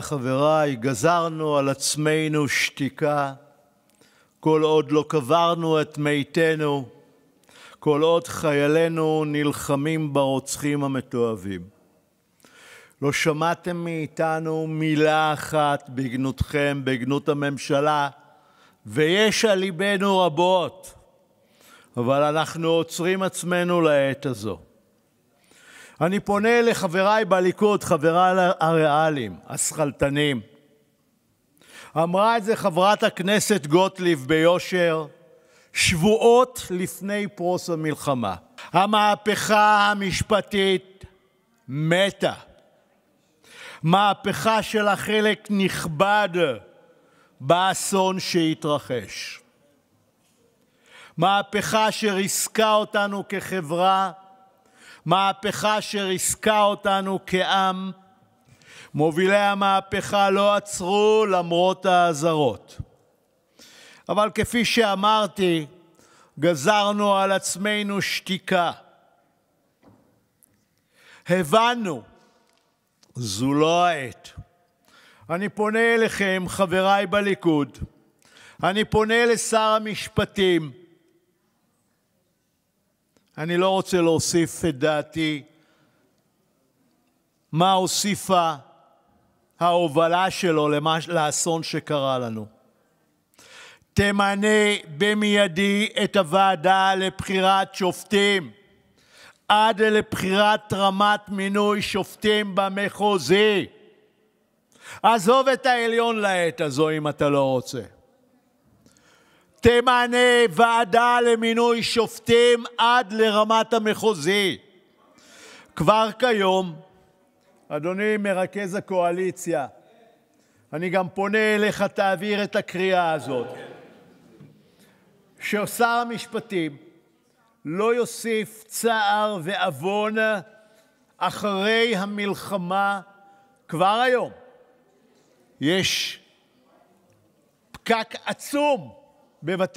חבריי, גזרנו על עצמנו שתיקה כל עוד לא קברנו את מתינו, כל עוד חיילינו נלחמים ברוצחים המתועבים. לא שמעתם מאיתנו מילה אחת בגנותכם, בגנות הממשלה, ויש על ליבנו רבות, אבל אנחנו עוצרים עצמנו לעת הזאת. אני פונה לחבריי בליכוד, חבריי הריאליים, השכלתנים. אמרה את זה חברת הכנסת גוטליב ביושר שבועות לפני פרוס המלחמה. המהפכה המשפטית מתה. מהפכה של החלק נכבד באסון שהתרחש. מהפכה שריסקה אותנו כחברה מהפכה שריסקה אותנו כעם מובילי המהפכה לא עצרו למרות האזהרות אבל כפי שאמרתי גזרנו על עצמנו שתיקה הבנו זו לא העת אני פונה אליכם, חבריי בליכוד, אני פונה לשר המשפטים, אני לא רוצה להוסיף את דעתי מה הוסיפה ההובלה שלו לאסון שקרה לנו. תמנה במיידי את הוועדה לבחירת שופטים עד לבחירת רמת מינוי שופטים במחוזי. עזוב את העליון לעת הזו אם אתה לא רוצה. תמנה ועדה למינוי שופטים עד לרמת המחוזי. כבר כיום, אדוני מרכז הקואליציה, אני גם פונה אליך, תעביר את הקריאה הזאת, ששר המשפטים לא יוסיף צער ועוון אחרי המלחמה כבר היום. יש פקק עצום בבתי